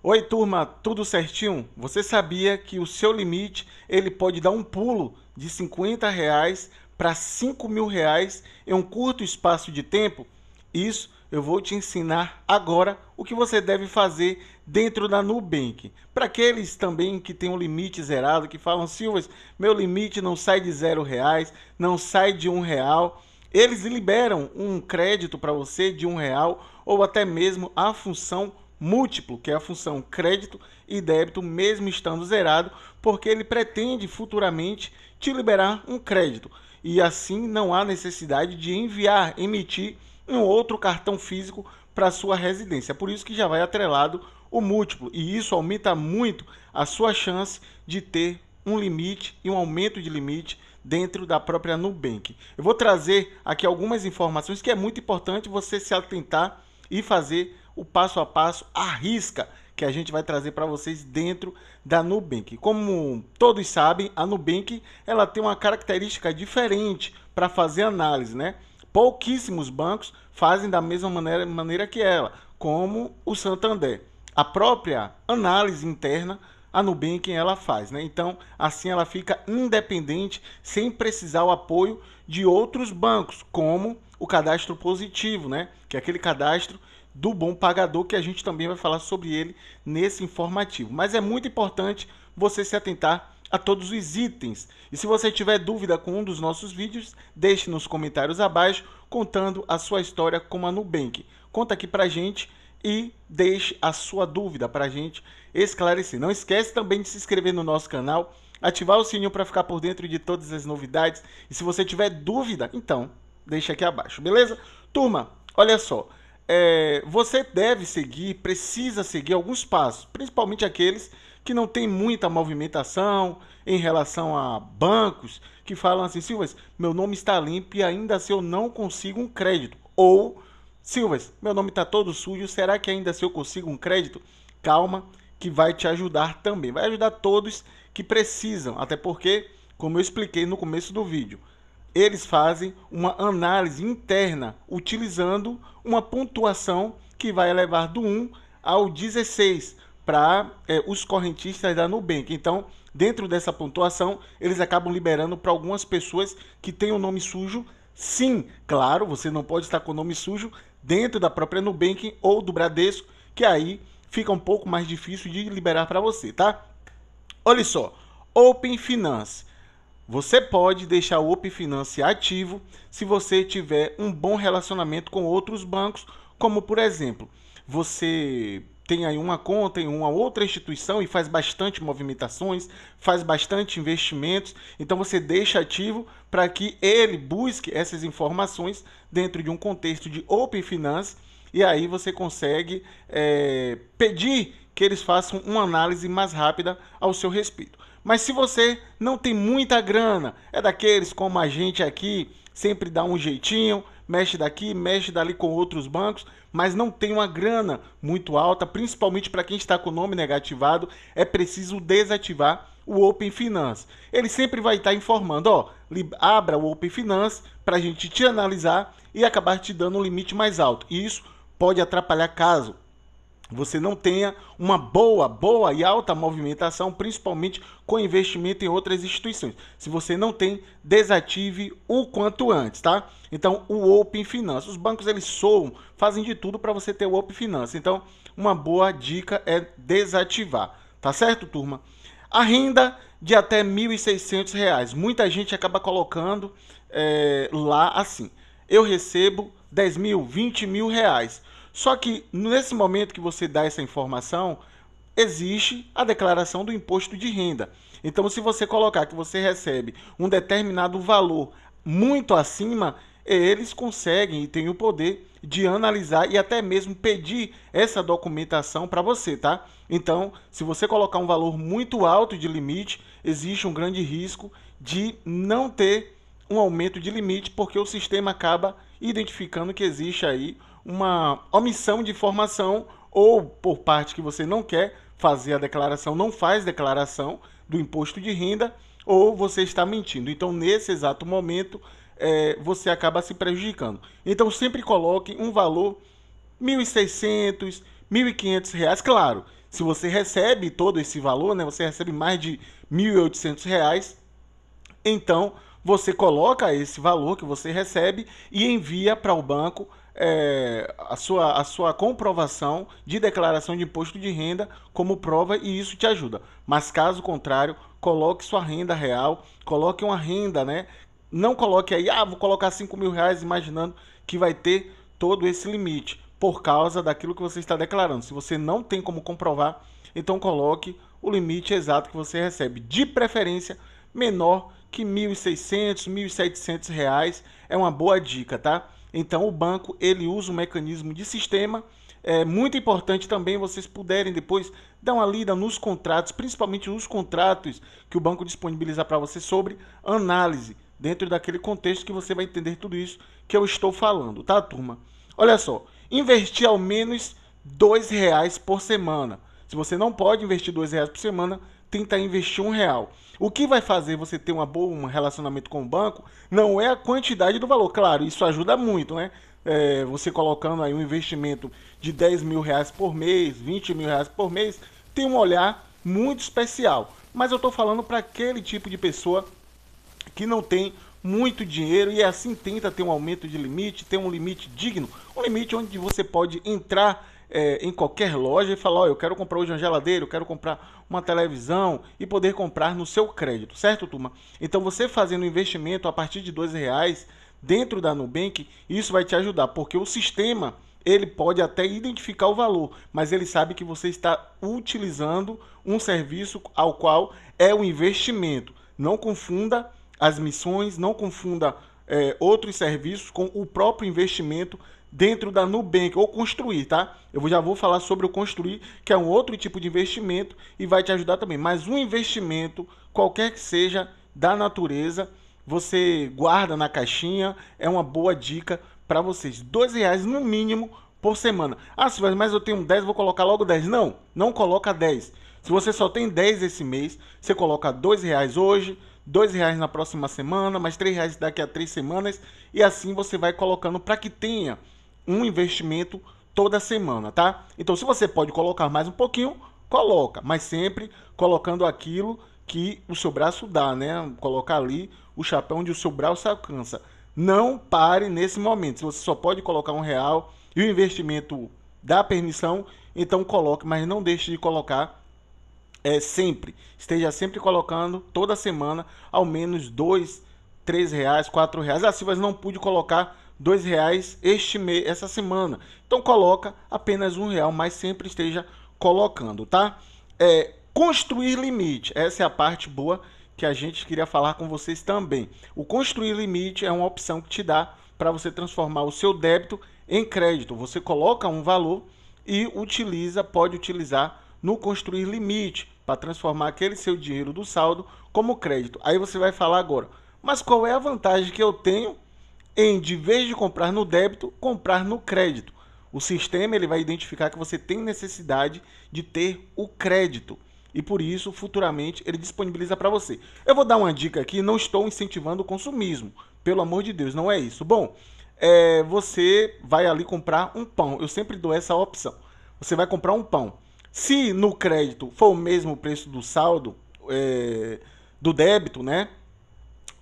Oi, turma, tudo certinho? Você sabia que o seu limite ele pode dar um pulo de 50 reais para 5 mil reais em um curto espaço de tempo? Isso eu vou te ensinar agora o que você deve fazer dentro da Nubank. Para aqueles também que têm um limite zerado, que falam, Silvas, meu limite não sai de zero reais, não sai de um real. Eles liberam um crédito para você de um real ou até mesmo a função múltiplo, que é a função crédito e débito, mesmo estando zerado, porque ele pretende futuramente te liberar um crédito. E assim não há necessidade de enviar, emitir um outro cartão físico para sua residência. Por isso que já vai atrelado o múltiplo, e isso aumenta muito a sua chance de ter um limite e um aumento de limite dentro da própria Nubank. Eu vou trazer aqui algumas informações que é muito importante você se atentar e fazer o passo a passo, a risca que a gente vai trazer para vocês dentro da Nubank. Como todos sabem, a Nubank ela tem uma característica diferente para fazer análise, né? Pouquíssimos bancos fazem da mesma maneira, maneira que ela, como o Santander. A própria análise interna a Nubank ela faz, né? Então, assim ela fica independente sem precisar o apoio de outros bancos, como o cadastro positivo, né? Que é aquele cadastro do bom pagador que a gente também vai falar sobre ele nesse informativo. Mas é muito importante você se atentar a todos os itens. E se você tiver dúvida com um dos nossos vídeos, deixe nos comentários abaixo contando a sua história com a Nubank. Conta aqui pra gente e deixe a sua dúvida para a gente esclarecer. Não esquece também de se inscrever no nosso canal, ativar o sininho para ficar por dentro de todas as novidades. E se você tiver dúvida, então deixa aqui abaixo, beleza? Turma, olha só. É, você deve seguir, precisa seguir alguns passos, principalmente aqueles que não tem muita movimentação em relação a bancos que falam assim, Silvas, meu nome está limpo e ainda assim eu não consigo um crédito. Ou Silvas, meu nome está todo sujo, será que ainda se assim eu consigo um crédito? Calma, que vai te ajudar também. Vai ajudar todos que precisam, até porque, como eu expliquei no começo do vídeo, eles fazem uma análise interna utilizando uma pontuação que vai elevar do 1 ao 16 para é, os correntistas da Nubank. Então, dentro dessa pontuação, eles acabam liberando para algumas pessoas que têm o um nome sujo. Sim, claro, você não pode estar com o nome sujo dentro da própria Nubank ou do Bradesco, que aí fica um pouco mais difícil de liberar para você, tá? Olha só, Open Finance. Você pode deixar o Open Finance ativo se você tiver um bom relacionamento com outros bancos, como por exemplo, você tem aí uma conta em uma outra instituição e faz bastante movimentações, faz bastante investimentos. Então você deixa ativo para que ele busque essas informações dentro de um contexto de Open Finance e aí você consegue é, pedir que eles façam uma análise mais rápida ao seu respeito. Mas se você não tem muita grana, é daqueles como a gente aqui, sempre dá um jeitinho, mexe daqui, mexe dali com outros bancos, mas não tem uma grana muito alta, principalmente para quem está com o nome negativado, é preciso desativar o Open Finance. Ele sempre vai estar tá informando, ó, abra o Open Finance para a gente te analisar e acabar te dando um limite mais alto. E isso pode atrapalhar caso você não tenha uma boa, boa e alta movimentação, principalmente com investimento em outras instituições. Se você não tem, desative o quanto antes, tá? Então, o Open Finance, os bancos eles soam, fazem de tudo para você ter o Open Finance. Então, uma boa dica é desativar, tá certo, turma? A renda de até R$ 1.600, muita gente acaba colocando é, lá assim. Eu recebo 10 mil, 20 mil reais. Só que nesse momento que você dá essa informação, existe a declaração do imposto de renda. Então, se você colocar que você recebe um determinado valor muito acima, eles conseguem e têm o poder de analisar e até mesmo pedir essa documentação para você, tá? Então, se você colocar um valor muito alto de limite, existe um grande risco de não ter um aumento de limite, porque o sistema acaba identificando que existe aí uma omissão de informação ou por parte que você não quer fazer a declaração, não faz declaração do imposto de renda ou você está mentindo. Então, nesse exato momento, é, você acaba se prejudicando. Então, sempre coloque um valor R$ 1.600, R$ 1.500. Claro, se você recebe todo esse valor, né, você recebe mais de R$ 1.800, então você coloca esse valor que você recebe e envia para o banco é, a, sua, a sua comprovação de declaração de imposto de renda como prova e isso te ajuda. Mas caso contrário, coloque sua renda real, coloque uma renda, né? Não coloque aí, ah, vou colocar 5 mil reais imaginando que vai ter todo esse limite por causa daquilo que você está declarando. Se você não tem como comprovar, então coloque o limite exato que você recebe, de preferência menor que R$ 1.600, R$ 1.700 reais. É uma boa dica, tá? Então o banco ele usa um mecanismo de sistema. É muito importante também vocês puderem depois dar uma lida nos contratos, principalmente nos contratos que o banco disponibiliza para você sobre análise, dentro daquele contexto que você vai entender tudo isso que eu estou falando, tá, turma? Olha só, investir ao menos dois reais por semana. Se você não pode investir dois reais por semana, tentar investir um real. O que vai fazer você ter uma boa, um relacionamento com o banco não é a quantidade do valor. Claro, isso ajuda muito, né? É, você colocando aí um investimento de 10 mil reais por mês, 20 mil reais por mês, tem um olhar muito especial. Mas eu estou falando para aquele tipo de pessoa que não tem muito dinheiro e assim tenta ter um aumento de limite, ter um limite digno, um limite onde você pode entrar é, em qualquer loja e falar: ó, eu quero comprar hoje uma geladeira, eu quero comprar uma televisão e poder comprar no seu crédito, certo, turma? Então, você fazendo investimento a partir de dois reais dentro da Nubank, isso vai te ajudar, porque o sistema ele pode até identificar o valor, mas ele sabe que você está utilizando um serviço ao qual é o investimento. Não confunda as missões, não confunda é, outros serviços com o próprio investimento dentro da Nubank ou construir, tá? Eu já vou falar sobre o construir, que é um outro tipo de investimento e vai te ajudar também. Mas um investimento, qualquer que seja da natureza, você guarda na caixinha, é uma boa dica para vocês. R$ reais no mínimo por semana. Ah, Silvio, mas eu tenho 10, vou colocar logo 10. Não, não coloca 10. Se você só tem 10 esse mês, você coloca R$ reais hoje, R$ reais na próxima semana, mais R$ reais daqui a três semanas e assim você vai colocando para que tenha um investimento toda semana, tá? Então, se você pode colocar mais um pouquinho, coloca, mas sempre colocando aquilo que o seu braço dá, né? Colocar ali o chapéu onde o seu braço alcança. Não pare nesse momento. Se você só pode colocar um real e o investimento dá permissão, então coloque, mas não deixe de colocar é, sempre. Esteja sempre colocando toda semana ao menos dois, três reais, quatro reais. Ah, você não pude colocar dois reais este mês, essa semana. Então coloca apenas um real, mas sempre esteja colocando, tá? É, construir limite. Essa é a parte boa que a gente queria falar com vocês também. O construir limite é uma opção que te dá para você transformar o seu débito em crédito. Você coloca um valor e utiliza, pode utilizar no construir limite para transformar aquele seu dinheiro do saldo como crédito. Aí você vai falar agora, mas qual é a vantagem que eu tenho em de vez de comprar no débito, comprar no crédito. O sistema ele vai identificar que você tem necessidade de ter o crédito e por isso futuramente ele disponibiliza para você. Eu vou dar uma dica aqui, não estou incentivando o consumismo, pelo amor de Deus, não é isso. Bom, é, você vai ali comprar um pão, eu sempre dou essa opção. Você vai comprar um pão. Se no crédito for o mesmo preço do saldo, é, do débito, né?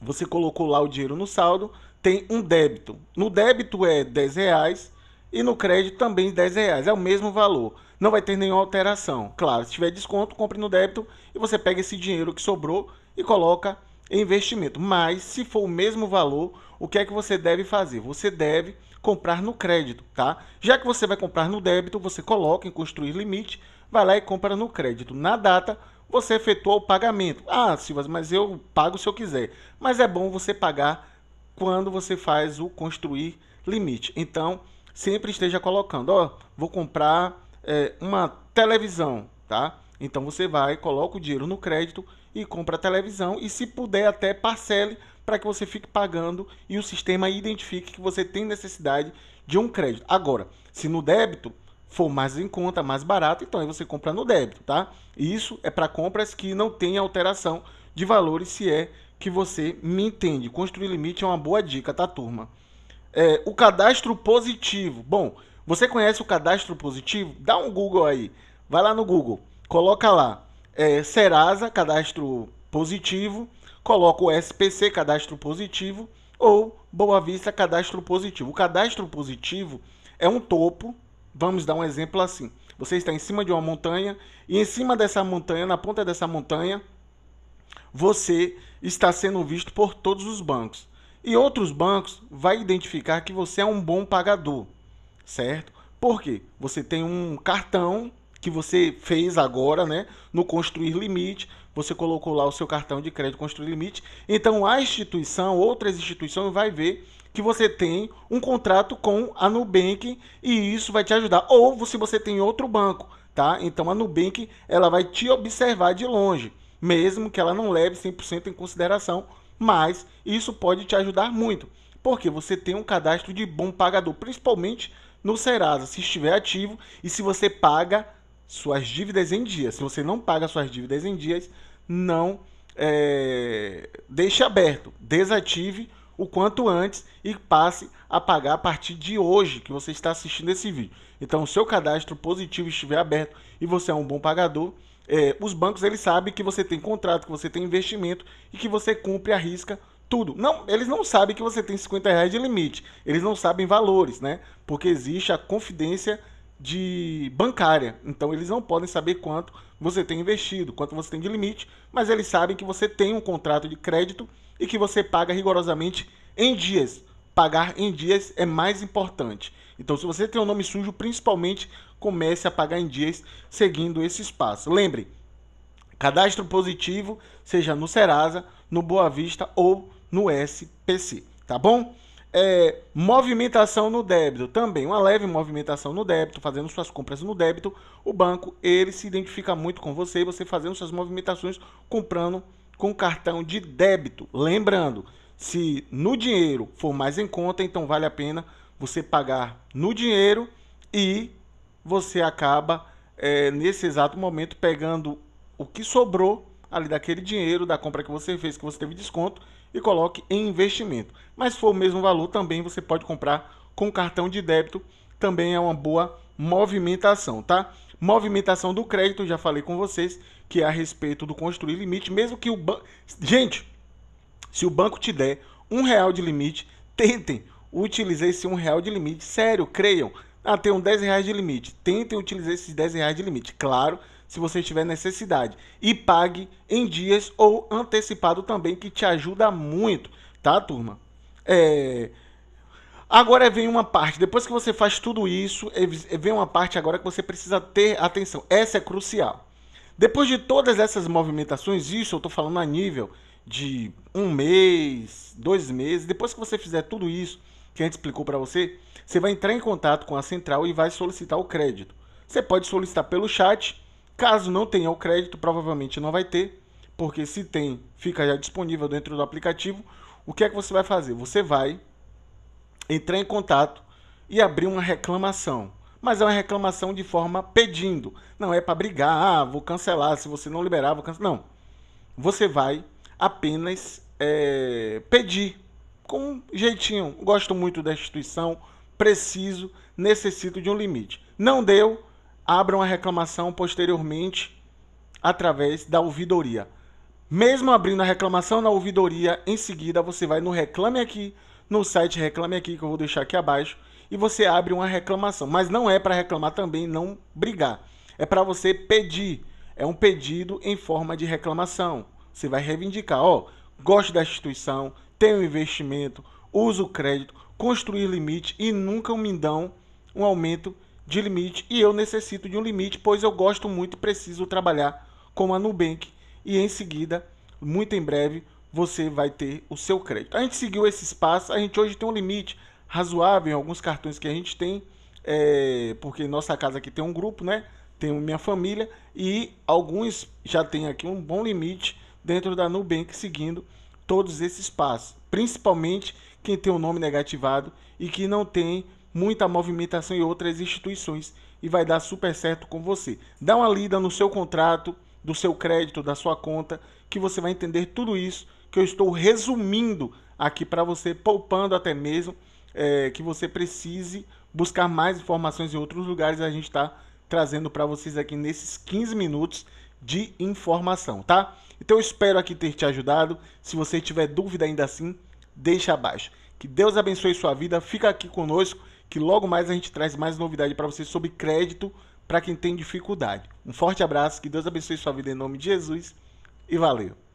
Você colocou lá o dinheiro no saldo, tem um débito. No débito é 10 reais e no crédito também 10 reais. É o mesmo valor. Não vai ter nenhuma alteração. Claro, se tiver desconto, compre no débito e você pega esse dinheiro que sobrou e coloca em investimento. Mas se for o mesmo valor, o que é que você deve fazer? Você deve comprar no crédito, tá? Já que você vai comprar no débito, você coloca em construir limite, vai lá e compra no crédito. Na data, você efetua o pagamento. Ah, Silvas, mas eu pago se eu quiser. Mas é bom você pagar quando você faz o construir limite. Então, sempre esteja colocando, ó, vou comprar é, uma televisão, tá? Então você vai, coloca o dinheiro no crédito e compra a televisão e se puder até parcele para que você fique pagando e o sistema identifique que você tem necessidade de um crédito. Agora, se no débito for mais em conta, mais barato, então aí você compra no débito, tá? Isso é para compras que não tem alteração de valores se é que você me entende. Construir limite é uma boa dica, tá, turma? É, o cadastro positivo. Bom, você conhece o cadastro positivo? Dá um Google aí. Vai lá no Google, coloca lá é, Serasa, cadastro positivo, coloca o SPC, cadastro positivo, ou Boa Vista, cadastro positivo. O cadastro positivo é um topo, vamos dar um exemplo assim. Você está em cima de uma montanha e em cima dessa montanha, na ponta dessa montanha, você está sendo visto por todos os bancos. E outros bancos vai identificar que você é um bom pagador, certo? Porque você tem um cartão que você fez agora, né, no construir limite, você colocou lá o seu cartão de crédito construir limite. Então a instituição, outras instituições vai ver que você tem um contrato com a Nubank e isso vai te ajudar. Ou se você tem outro banco, tá? Então a Nubank ela vai te observar de longe mesmo que ela não leve 100% em consideração, mas isso pode te ajudar muito, porque você tem um cadastro de bom pagador, principalmente no Serasa, se estiver ativo e se você paga suas dívidas em dias. Se você não paga suas dívidas em dias, não é, deixe aberto, desative o quanto antes e passe a pagar a partir de hoje que você está assistindo esse vídeo. Então, se o seu cadastro positivo estiver aberto e você é um bom pagador, é, os bancos eles sabem que você tem contrato, que você tem investimento e que você cumpre a risca tudo. Não, eles não sabem que você tem 50 reais de limite. Eles não sabem valores, né? Porque existe a confidência de bancária. Então eles não podem saber quanto você tem investido, quanto você tem de limite, mas eles sabem que você tem um contrato de crédito e que você paga rigorosamente em dias pagar em dias é mais importante. Então, se você tem um nome sujo, principalmente comece a pagar em dias seguindo esse espaço. Lembre, cadastro positivo, seja no Serasa, no Boa Vista ou no SPC, tá bom? É, movimentação no débito também, uma leve movimentação no débito, fazendo suas compras no débito, o banco ele se identifica muito com você, você fazendo suas movimentações comprando com cartão de débito. Lembrando, se no dinheiro for mais em conta, então vale a pena você pagar no dinheiro e você acaba, é, nesse exato momento, pegando o que sobrou ali daquele dinheiro, da compra que você fez, que você teve desconto, e coloque em investimento. Mas se for o mesmo valor, também você pode comprar com cartão de débito, também é uma boa movimentação, tá? Movimentação do crédito, já falei com vocês, que é a respeito do construir limite, mesmo que o banco. Gente, se o banco te der um real de limite, tentem utilizar esse um real de limite. Sério, creiam. Ah, tem um 10 reais de limite. Tentem utilizar esses 10 reais de limite. Claro, se você tiver necessidade. E pague em dias ou antecipado também, que te ajuda muito, tá, turma? É... Agora vem uma parte, depois que você faz tudo isso, é, vem uma parte agora que você precisa ter atenção. Essa é crucial. Depois de todas essas movimentações, isso eu estou falando a nível de um mês, dois meses. Depois que você fizer tudo isso que a gente explicou para você, você vai entrar em contato com a central e vai solicitar o crédito. Você pode solicitar pelo chat. Caso não tenha o crédito, provavelmente não vai ter, porque se tem, fica já disponível dentro do aplicativo. O que é que você vai fazer? Você vai entrar em contato e abrir uma reclamação. Mas é uma reclamação de forma pedindo. Não é para brigar, ah, vou cancelar, se você não liberar, vou cancelar. Não. Você vai apenas é, pedir com um jeitinho. Gosto muito da instituição, preciso, necessito de um limite. Não deu, abram a reclamação posteriormente através da ouvidoria. Mesmo abrindo a reclamação na ouvidoria, em seguida você vai no Reclame Aqui, no site Reclame Aqui, que eu vou deixar aqui abaixo, e você abre uma reclamação. Mas não é para reclamar também, não brigar. É para você pedir. É um pedido em forma de reclamação. Você vai reivindicar, ó, gosto da instituição, tenho investimento, uso crédito, construir limite e nunca me dão um aumento de limite e eu necessito de um limite, pois eu gosto muito e preciso trabalhar com a Nubank e em seguida, muito em breve, você vai ter o seu crédito. A gente seguiu esses passos, a gente hoje tem um limite razoável em alguns cartões que a gente tem, é, porque nossa casa aqui tem um grupo, né? Tem minha família e alguns já tem aqui um bom limite dentro da Nubank seguindo todos esses passos, principalmente quem tem o nome negativado e que não tem muita movimentação em outras instituições e vai dar super certo com você. Dá uma lida no seu contrato, do seu crédito, da sua conta, que você vai entender tudo isso que eu estou resumindo aqui para você, poupando até mesmo é, que você precise buscar mais informações em outros lugares. A gente está trazendo para vocês aqui nesses 15 minutos de informação, tá? Então eu espero aqui ter te ajudado. Se você tiver dúvida ainda assim, deixa abaixo. Que Deus abençoe sua vida. Fica aqui conosco que logo mais a gente traz mais novidade para você sobre crédito para quem tem dificuldade. Um forte abraço, que Deus abençoe sua vida em nome de Jesus e valeu.